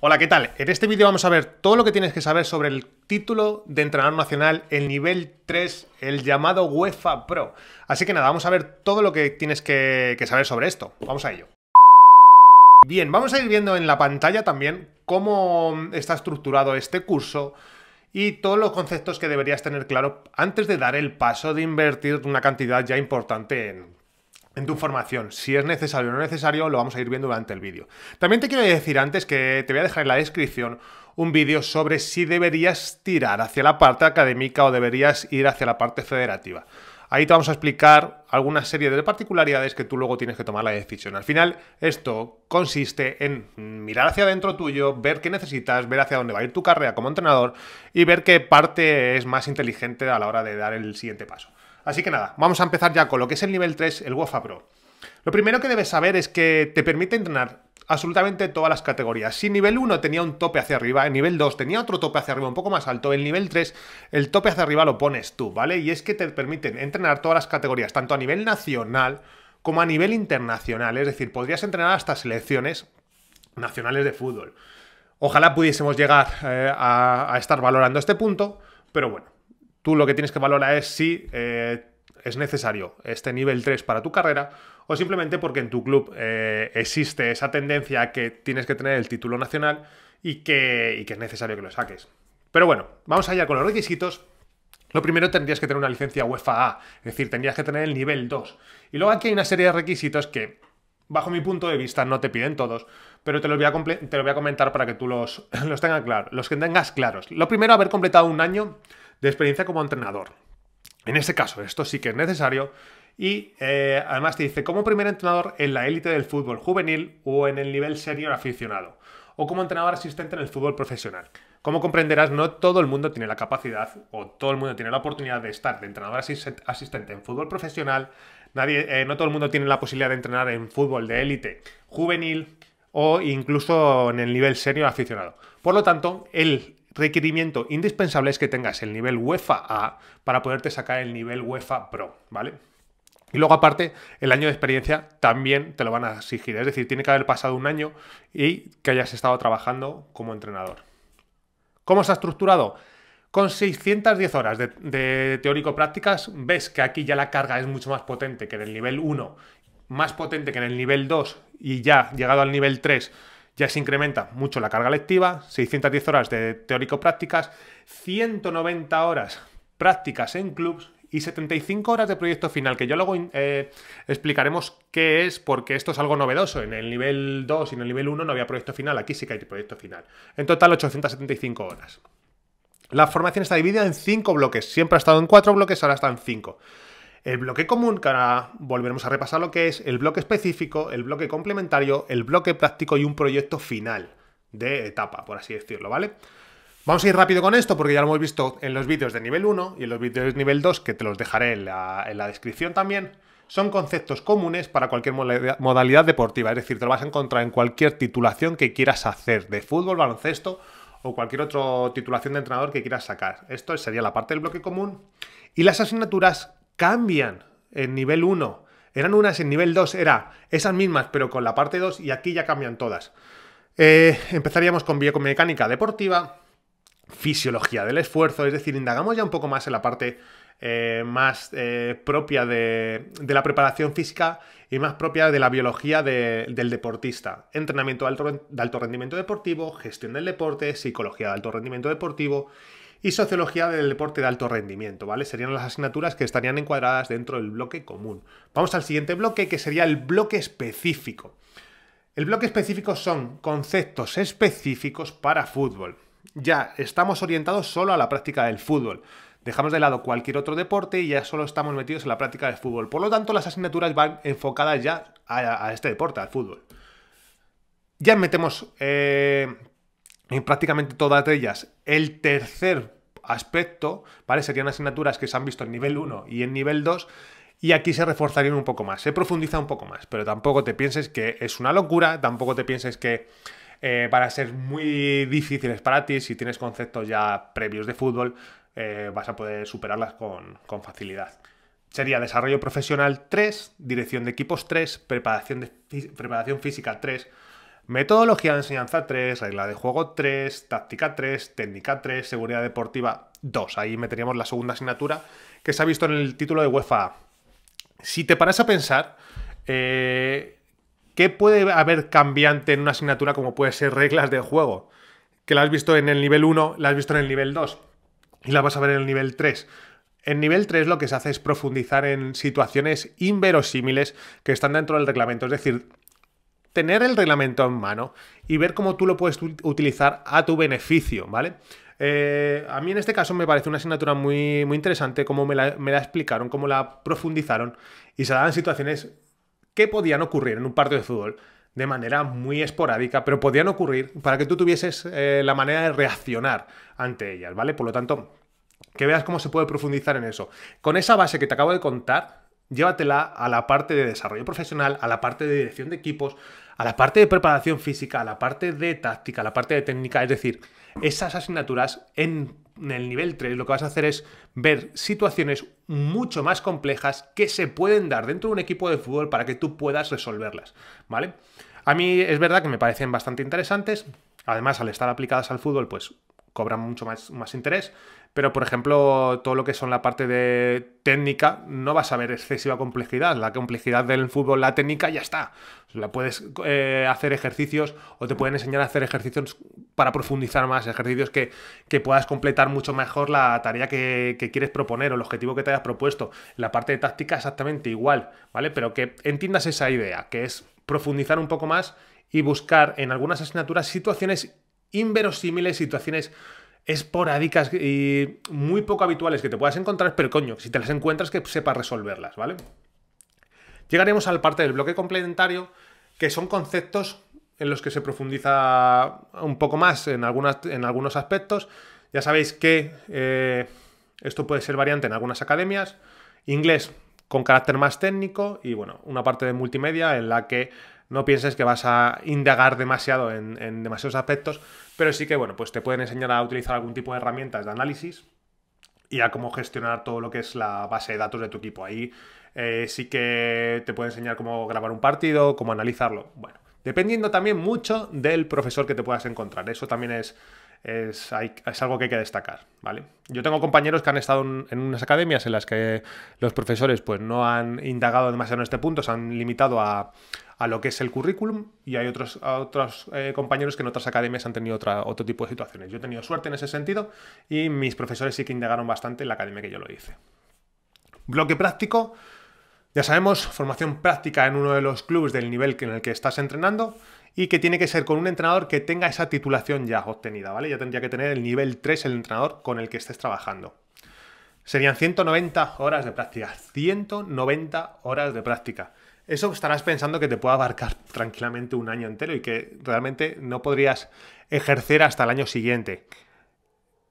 Hola, ¿qué tal? En este vídeo vamos a ver todo lo que tienes que saber sobre el título de entrenador nacional, el nivel 3, el llamado UEFA Pro. Así que nada, vamos a ver todo lo que tienes que, que saber sobre esto. Vamos a ello. Bien, vamos a ir viendo en la pantalla también cómo está estructurado este curso y todos los conceptos que deberías tener claro antes de dar el paso de invertir una cantidad ya importante en, en tu formación. Si es necesario o no necesario, lo vamos a ir viendo durante el vídeo. También te quiero decir antes que te voy a dejar en la descripción un vídeo sobre si deberías tirar hacia la parte académica o deberías ir hacia la parte federativa. Ahí te vamos a explicar alguna serie de particularidades que tú luego tienes que tomar la decisión. Al final, esto consiste en mirar hacia adentro tuyo, ver qué necesitas, ver hacia dónde va a ir tu carrera como entrenador y ver qué parte es más inteligente a la hora de dar el siguiente paso. Así que nada, vamos a empezar ya con lo que es el nivel 3, el WOFA Pro. Lo primero que debes saber es que te permite entrenar absolutamente todas las categorías. Si nivel 1 tenía un tope hacia arriba, en nivel 2 tenía otro tope hacia arriba un poco más alto, el nivel 3 el tope hacia arriba lo pones tú, ¿vale? Y es que te permiten entrenar todas las categorías, tanto a nivel nacional como a nivel internacional, es decir, podrías entrenar hasta selecciones nacionales de fútbol. Ojalá pudiésemos llegar eh, a estar valorando este punto, pero bueno. Tú lo que tienes que valorar es si eh, es necesario este nivel 3 para tu carrera o simplemente porque en tu club eh, existe esa tendencia que tienes que tener el título nacional y que, es necesario que lo saques. Pero bueno, vamos allá con los requisitos. Lo primero tendrías que tener una licencia UEFA A, es decir, tendrías que tener el nivel 2. Y luego aquí hay una serie de requisitos que, bajo mi punto de vista, no te piden todos, pero te los voy a, te los voy a comentar para que tú los, tengas claros, los que tengas claros. Lo primero, haber completado un año de experiencia como entrenador. En este caso, esto sí que es necesario. Y eh, además te dice, como primer entrenador en la élite del fútbol juvenil o en el nivel senior aficionado, o como entrenador asistente en el fútbol profesional. Como comprenderás, no todo el mundo tiene la capacidad o todo el mundo tiene la oportunidad de estar de entrenador asistente en fútbol profesional. Nadie, eh, no todo el mundo tiene la posibilidad de entrenar en fútbol de élite juvenil o incluso en el nivel senior aficionado. Por lo tanto, el requerimiento indispensable es que tengas el nivel UEFA A para poderte sacar el nivel UEFA Pro, ¿vale? Y luego aparte, el año de experiencia también te lo van a exigir, es decir, tiene que haber pasado un año y que hayas estado trabajando como entrenador. ¿Cómo se ha estructurado? Con 610 horas de, de teórico-prácticas, ves que aquí ya la carga es mucho más potente que en el nivel 1, más potente que en el nivel 2 y ya llegado al nivel 3 ya se incrementa mucho la carga lectiva, 610 horas de teórico-prácticas, 190 horas prácticas en clubs y 75 horas de proyecto final, que yo luego eh, explicaremos qué es, porque esto es algo novedoso. En el nivel 2 y en el nivel 1 no había proyecto final, aquí sí que hay proyecto final. En total 875 horas. La formación está dividida en 5 bloques, siempre ha estado en 4 bloques, ahora está en 5. El bloque común, que ahora volveremos a repasar lo que es, el bloque específico, el bloque complementario, el bloque práctico y un proyecto final de etapa, por así decirlo, ¿vale? Vamos a ir rápido con esto porque ya lo hemos visto en los vídeos de nivel 1 y en los vídeos de nivel 2, que te los dejaré en la, en la descripción también. Son conceptos comunes para cualquier modalidad deportiva, es decir, te lo vas a encontrar en cualquier titulación que quieras hacer, de fútbol, baloncesto o cualquier otra titulación de entrenador que quieras sacar. Esto sería la parte del bloque común. Y las asignaturas cambian en nivel 1. Eran unas en nivel 2, era esas mismas, pero con la parte 2, y aquí ya cambian todas. Eh, empezaríamos con biomecánica deportiva, fisiología del esfuerzo, es decir, indagamos ya un poco más en la parte eh, más eh, propia de, la preparación física y más propia de la biología del deportista. Entrenamiento de alto rendimiento deportivo, gestión del deporte, psicología de alto rendimiento deportivo y Sociología del Deporte de Alto Rendimiento, ¿vale? Serían las asignaturas que estarían encuadradas dentro del bloque común. Vamos al siguiente bloque, que sería el bloque específico. El bloque específico son conceptos específicos para fútbol. Ya estamos orientados solo a la práctica del fútbol. Dejamos de lado cualquier otro deporte y ya solo estamos metidos en la práctica del fútbol. Por lo tanto, las asignaturas van enfocadas ya a, este deporte, al fútbol. Ya metemos eh, en prácticamente todas ellas el tercer aspecto, ¿vale? Serían asignaturas que se han visto en nivel 1 y en nivel 2 y aquí se reforzarían un poco más, se profundiza un poco más, pero tampoco te pienses que es una locura, tampoco te pienses que eh, van a ser muy difíciles para ti si tienes conceptos ya previos de fútbol, eh, vas a poder superarlas con, con facilidad. Sería desarrollo profesional 3, dirección de equipos 3, preparación, preparación física 3, Metodología de enseñanza 3, regla de juego 3, táctica 3, técnica 3, seguridad deportiva 2. Ahí meteríamos la segunda asignatura que se ha visto en el título de UEFA. Si te paras a pensar, eh, ¿qué puede haber cambiante en una asignatura como puede ser reglas de juego? Que la has visto en el nivel 1, la has visto en el nivel 2 y la vas a ver en el nivel 3. En nivel 3 lo que se hace es profundizar en situaciones inverosímiles que están dentro del reglamento, es decir, tener el reglamento en mano y ver cómo tú lo puedes utilizar a tu beneficio, ¿vale? Eh, a mí en este caso me parece una asignatura muy, muy interesante, cómo me la, explicaron, cómo la profundizaron y se daban situaciones que podían ocurrir en un partido de fútbol de manera muy esporádica, pero podían ocurrir para que tú tuvieses eh, la manera de reaccionar ante ellas, ¿vale? Por lo tanto, que veas cómo se puede profundizar en eso. Con esa base que te acabo de contar, Llévatela a la parte de desarrollo profesional, a la parte de dirección de equipos, a la parte de preparación física, a la parte de táctica, a la parte de técnica. Es decir, esas asignaturas en, el nivel 3 lo que vas a hacer es ver situaciones mucho más complejas que se pueden dar dentro de un equipo de fútbol para que tú puedas resolverlas. ¿Vale? A mí es verdad que me parecen bastante interesantes. Además, al estar aplicadas al fútbol, pues cobran mucho más, más interés. Pero, por ejemplo, todo lo que son la parte de técnica, no vas a ver excesiva complejidad. La complejidad del fútbol, la técnica, ya está. La puedes eh, hacer ejercicios o te pueden enseñar a hacer ejercicios para profundizar más, ejercicios que, puedas completar mucho mejor la tarea que, que, quieres proponer o el objetivo que te hayas propuesto. La parte de táctica, exactamente igual, ¿vale? Pero que entiendas esa idea, que es profundizar un poco más y buscar en algunas asignaturas situaciones inverosímiles, situaciones esporádicas y muy poco habituales que te puedas encontrar, pero coño, si te las encuentras que sepas resolverlas, ¿vale? Llegaremos la parte del bloque complementario, que son conceptos en los que se profundiza un poco más en, algunas, en algunos aspectos. Ya sabéis que eh, esto puede ser variante en algunas academias. Inglés con carácter más técnico y bueno, una parte de multimedia en la que no pienses que vas a indagar demasiado en, demasiados aspectos, pero sí que, bueno, pues te pueden enseñar a utilizar algún tipo de herramientas de análisis y a cómo gestionar todo lo que es la base de datos de tu equipo. Ahí eh, sí que te pueden enseñar cómo grabar un partido, cómo analizarlo. Bueno, dependiendo también mucho del profesor que te puedas encontrar. Eso también es... Es, es, algo que hay que destacar, ¿vale? Yo tengo compañeros que han estado en, en, unas academias en las que los profesores pues no han indagado demasiado en este punto, se han limitado a, a lo que es el currículum y hay otros, otros eh, compañeros que en otras academias han tenido otra, otro tipo de situaciones. Yo he tenido suerte en ese sentido y mis profesores sí que indagaron bastante en la academia que yo lo hice. Bloque práctico, ya sabemos, formación práctica en uno de los clubes del nivel en el que estás entrenando y que tiene que ser con un entrenador que tenga esa titulación ya obtenida, ¿vale? Ya tendría que tener el nivel 3 el entrenador con el que estés trabajando. Serían 190 horas de práctica, 190 horas de práctica eso estarás pensando que te puede abarcar tranquilamente un año entero y que realmente no podrías ejercer hasta el año siguiente.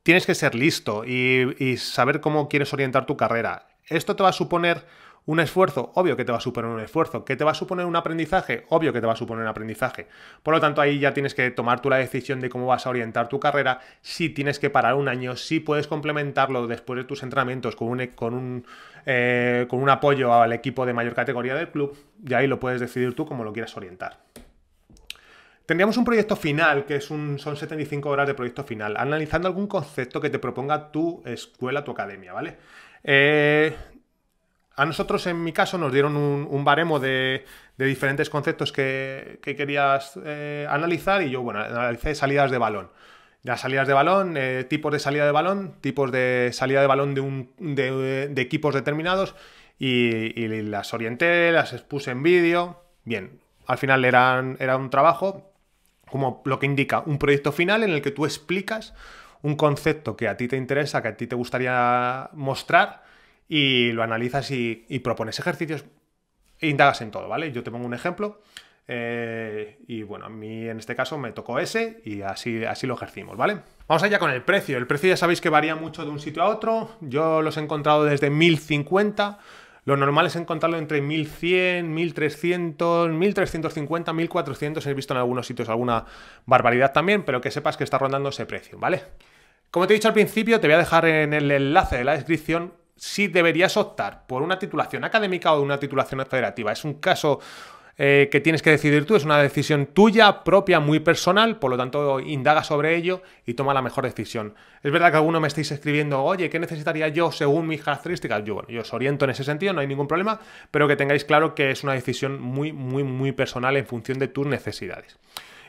Tienes que ser listo y, y saber cómo quieres orientar tu carrera. Esto te va a suponer un esfuerzo, obvio que te va a suponer un esfuerzo. ¿Qué te va a suponer un aprendizaje? Obvio que te va a suponer un aprendizaje. Por lo tanto, ahí ya tienes que tomar tú la decisión de cómo vas a orientar tu carrera, si tienes que parar un año, si puedes complementarlo después de tus entrenamientos con un, e, eh, con un, apoyo al equipo de mayor categoría del club, y ahí lo puedes decidir tú como lo quieras orientar. Tendríamos un proyecto final, que es un, son 75 horas de proyecto final, analizando algún concepto que te proponga tu escuela, tu academia, ¿vale? Eh, a nosotros, en mi caso, nos dieron un, baremo de, diferentes conceptos que, querías eh, analizar y yo, bueno, analicé salidas de balón. Las salidas de balón, eh, tipos de salida de balón, tipos de salida de balón de, equipos determinados y, las orienté, las expuse en vídeo. Bien, al final era un trabajo, como lo que indica, un proyecto final en el que tú explicas un concepto que a ti te interesa, que a ti te gustaría mostrar y lo analizas y, propones ejercicios e indagas en todo, ¿vale? Yo te pongo un ejemplo. Eh, y bueno, a mí en este caso me tocó ese y así, así lo ejercimos, ¿vale? Vamos allá con el precio. El precio ya sabéis que varía mucho de un sitio a otro. Yo los he encontrado desde 1050. Lo normal es encontrarlo entre 1100, 1300, 1350, 1400. He visto en algunos sitios alguna barbaridad también, pero que sepas que está rondando ese precio, ¿vale? Como te he dicho al principio, te voy a dejar en el enlace de la descripción si deberías optar por una titulación académica o una titulación federativa. Es un caso eh, que tienes que decidir tú, es una decisión tuya, propia, muy personal, por lo tanto indaga sobre ello y toma la mejor decisión. Es verdad que alguno me estáis escribiendo, oye, ¿qué necesitaría yo según mis características? Yo, bueno, yo os oriento en ese sentido, no hay ningún problema, pero que tengáis claro que es una decisión muy, muy, muy personal en función de tus necesidades.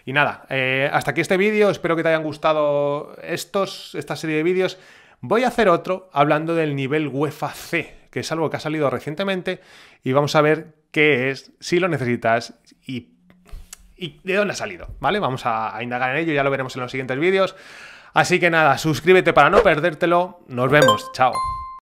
Y nada, eh, hasta aquí este vídeo, espero que te hayan gustado estos, esta serie de vídeos. Voy a hacer otro hablando del nivel UEFA C, que es algo que ha salido recientemente y vamos a ver qué es, si lo necesitas y, de dónde ha salido, ¿vale? Vamos a indagar en ello, ya lo veremos en los siguientes vídeos. Así que nada, suscríbete para no perdértelo. Nos vemos, chao.